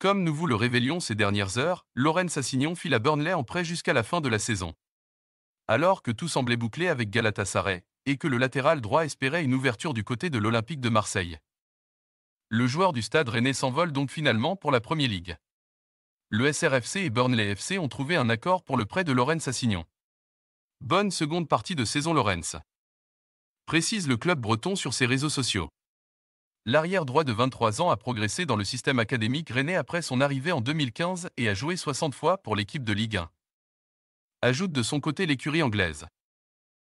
Comme nous vous le révélions ces dernières heures, Lorenz Sassignon fit la Burnley en prêt jusqu'à la fin de la saison. Alors que tout semblait bouclé avec Galatasaray, et que le latéral droit espérait une ouverture du côté de l'Olympique de Marseille. Le joueur du stade rennais s'envole donc finalement pour la Premier League. Le SRFC et Burnley FC ont trouvé un accord pour le prêt de Lorenz Sassignon. Bonne seconde partie de saison Lorenz. Précise le club breton sur ses réseaux sociaux l'arrière droit de 23 ans a progressé dans le système académique rené après son arrivée en 2015 et a joué 60 fois pour l'équipe de Ligue 1. Ajoute de son côté l'écurie anglaise.